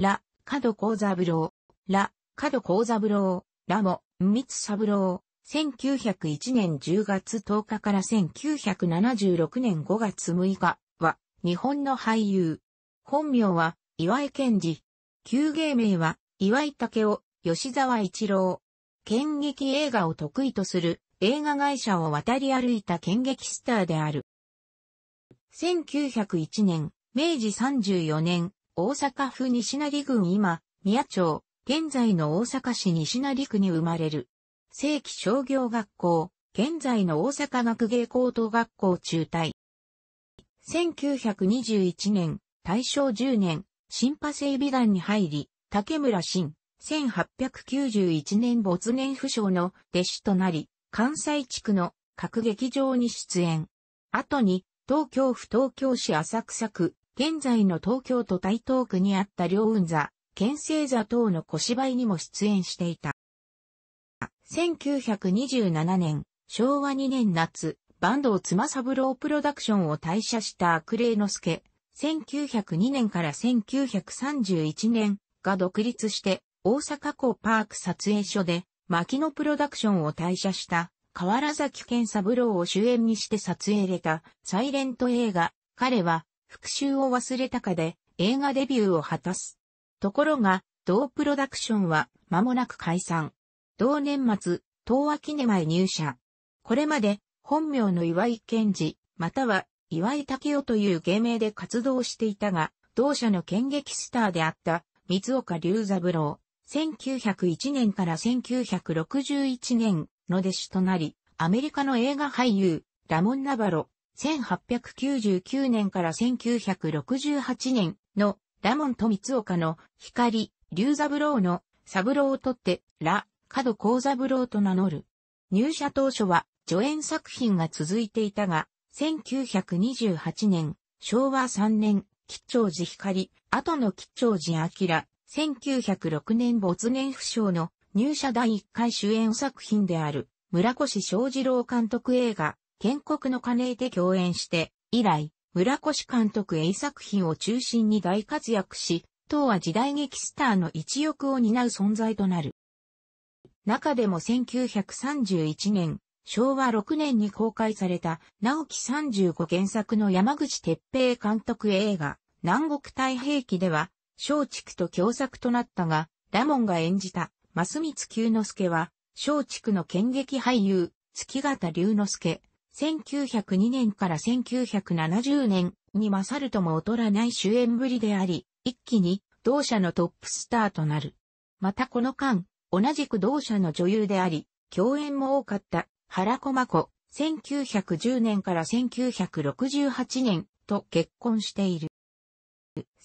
ド・角ウ・三郎、ロ角ラ・三郎、ツ・サ三三郎、1901年10月10日から1976年5月6日は、日本の俳優。本名は、岩井健二。旧芸名は、岩井武雄、吉沢一郎。剣劇映画を得意とする映画会社を渡り歩いた剣劇スターである。1901年、明治34年、大阪府西成郡今、宮町、現在の大阪市西成区に生まれる。正規商業学校、現在の大阪学芸高等学校中退。1921年、大正10年、新派整備団に入り、竹村新、1891年没年不詳の弟子となり、関西地区の各劇場に出演。後に、東京府東京市浅草区、現在の東京都台東区にあった両雲座、県政座等の小芝居にも出演していた。1927年、昭和2年夏、坂東妻三郎プロダクションを退社した悪霊之助。1902年から1931年が独立して、大阪港パーク撮影所で、牧野プロダクションを退社した、河原崎健三郎を主演にして撮影れた、サイレント映画、彼は、復讐を忘れたかで映画デビューを果たす。ところが、同プロダクションは間もなく解散。同年末、東亜キネマへ入社。これまで、本名の岩井健二、または岩井武雄という芸名で活動していたが、同社の剣劇スターであった水岡龍三郎、1901年から1961年の弟子となり、アメリカの映画俳優、ラモン・ナバロ、1899年から1968年のラモンと三岡の光、龍三郎の三郎をとって、ラ、角光三郎と名乗る。入社当初は助演作品が続いていたが、1928年、昭和3年、吉祥寺光、後の吉祥寺明、1906年没年不詳の入社第1回主演作品である、村越正二郎監督映画、建国の金で共演して、以来、村越監督 A 作品を中心に大活躍し、当は時代劇スターの一翼を担う存在となる。中でも1931年、昭和6年に公開された、直木35原作の山口哲平監督映画、南国太平記では、松竹と共作となったが、ラモンが演じた、増光久之助は、松竹の剣劇俳優、月形龍之介、1902年から1970年に勝るとも劣らない主演ぶりであり、一気に同社のトップスターとなる。またこの間、同じく同社の女優であり、共演も多かった原駒子、1910年から1968年と結婚している。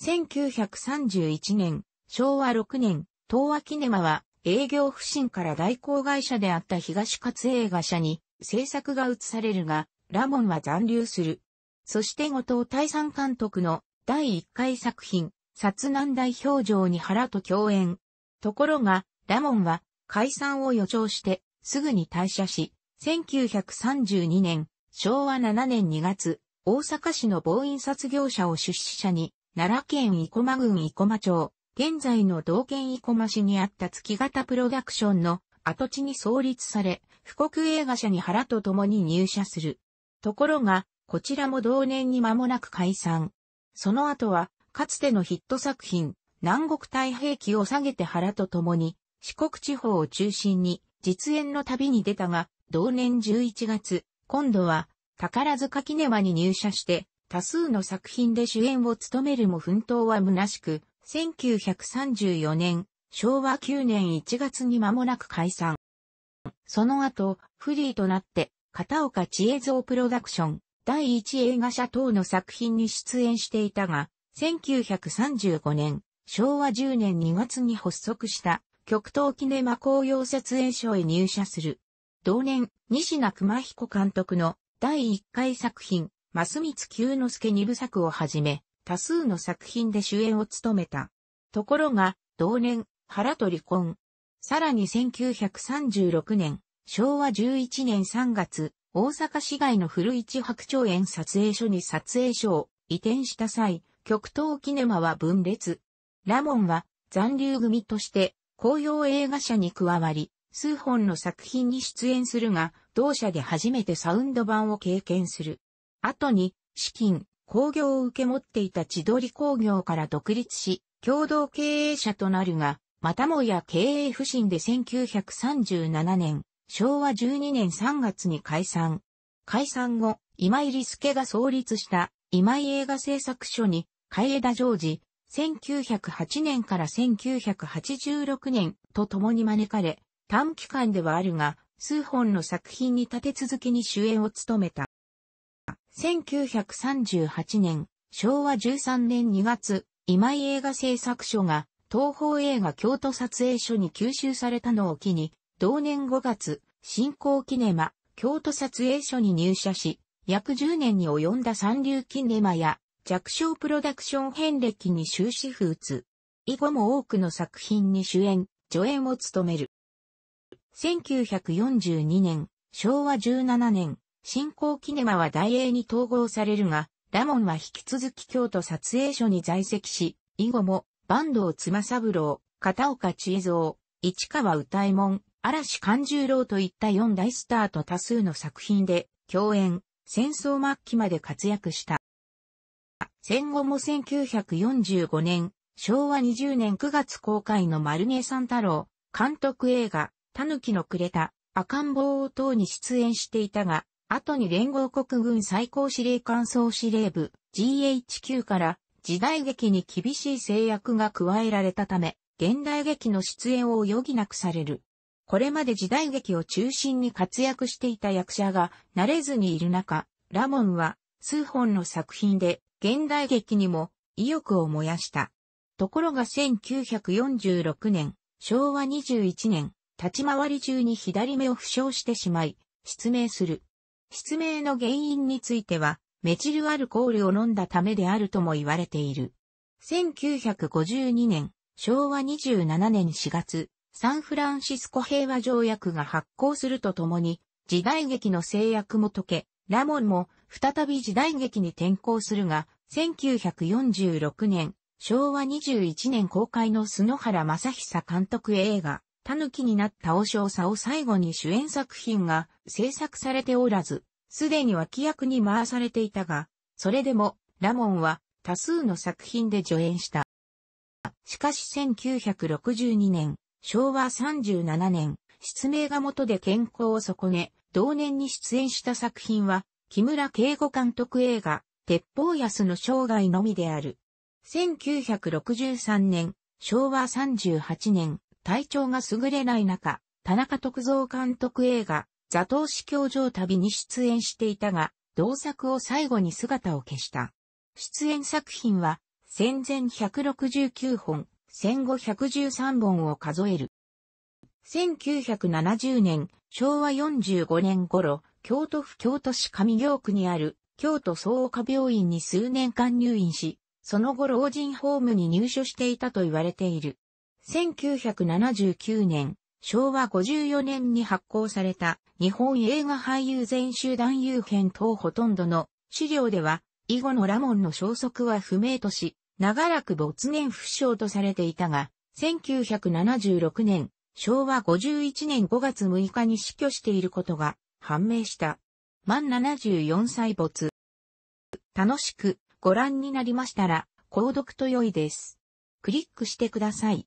1931年、昭和6年、東和キネマは営業不振から代行会社であった東勝映画社に制作が移されるが、ラモンは残留する。そして後藤大山監督の第1回作品、殺難大表情に原と共演。ところが、ラモンは解散を予兆して、すぐに退社し、1932年、昭和7年2月、大阪市の防飲殺業者を出資者に、奈良県生駒郡生駒町、現在の道県生駒市にあった月型プロダクションの跡地に創立され、富国映画社に原と共に入社する。ところが、こちらも同年に間もなく解散。その後は、かつてのヒット作品、南国太平記を下げて原と共に、四国地方を中心に、実演の旅に出たが、同年11月、今度は、宝塚キネマに入社して、多数の作品で主演を務めるも奮闘は虚しく、1934年、昭和9年1月に間もなく解散。その後、フリーとなって、片岡千恵蔵プロダクション、第一映画社等の作品に出演していたが、1935年、昭和10年2月に発足した、極東キネマ紅葉設営所へ入社する。同年、西名熊彦監督の第1回作品、マスミツ九之助二部作をはじめ、多数の作品で主演を務めた。ところが、同年、原と離婚、さらに1936年、昭和11年3月、大阪市外の古市白鳥園撮影所に撮影所を移転した際、極東キネマは分裂。ラモンは残留組として紅葉映画社に加わり、数本の作品に出演するが、同社で初めてサウンド版を経験する。後に、資金、工業を受け持っていた千鳥工業から独立し、共同経営者となるが、またもや経営不振で1937年、昭和12年3月に解散。解散後、今井利助が創立した今井映画製作所に、海江田常時、1908年から1986年と共に招かれ、短期間ではあるが、数本の作品に立て続けに主演を務めた。1938年、昭和13年2月、今井映画製作所が東方映画京都撮影所に吸収されたのを機に、同年5月、新興キネマ、京都撮影所に入社し、約10年に及んだ三流キネマや弱小プロダクション遍歴に終止符打つ。以後も多くの作品に主演、助演を務める。1942年、昭和17年、新興キネマは大英に統合されるが、ラモンは引き続き京都撮影所に在籍し、以後も坂東妻三郎、片岡千恵蔵、市川歌右衛門、嵐勘十郎といった4大スターと多数の作品で、共演、戦争末期まで活躍した。戦後も1945年、昭和20年9月公開の丸毛三太郎、監督映画、狸のくれた、赤ん坊を等に出演していたが、後に連合国軍最高司令官総司令部 GHQ から時代劇に厳しい制約が加えられたため、現代劇の出演を余儀なくされる。これまで時代劇を中心に活躍していた役者が慣れずにいる中、ラモンは数本の作品で現代劇にも意欲を燃やした。ところが1946年、昭和21年、立ち回り中に左目を負傷してしまい、失明する。失明の原因については、メチルアルコールを飲んだためであるとも言われている。1952年、昭和27年4月、サンフランシスコ平和条約が発効するとともに、時代劇の制約も解け、ラモンも再び時代劇に転向するが、1946年、昭和21年公開の角原正久監督映画、キになった和尚さを最後に主演作品が制作されておらず、すでに脇役に回されていたが、それでも、ラモンは多数の作品で助演した。しかし1962年、昭和37年、失明が元で健康を損ね、同年に出演した作品は、木村敬吾監督映画、鉄砲安の生涯のみである。1963年、昭和38年、体調が優れない中、田中徳蔵監督映画、座頭市教場旅に出演していたが、同作を最後に姿を消した。出演作品は、戦前169本、戦後113本を数える。1970年、昭和45年頃、京都府京都市上京区にある京都総岡病院に数年間入院し、その後老人ホームに入所していたと言われている。1979年、昭和54年に発行された日本映画俳優全集団有編等ほとんどの資料では、以後のラモンの消息は不明とし、長らく没年不詳とされていたが、1976年、昭和51年5月6日に死去していることが判明した。満74歳没。楽しくご覧になりましたら、購読と良いです。クリックしてください。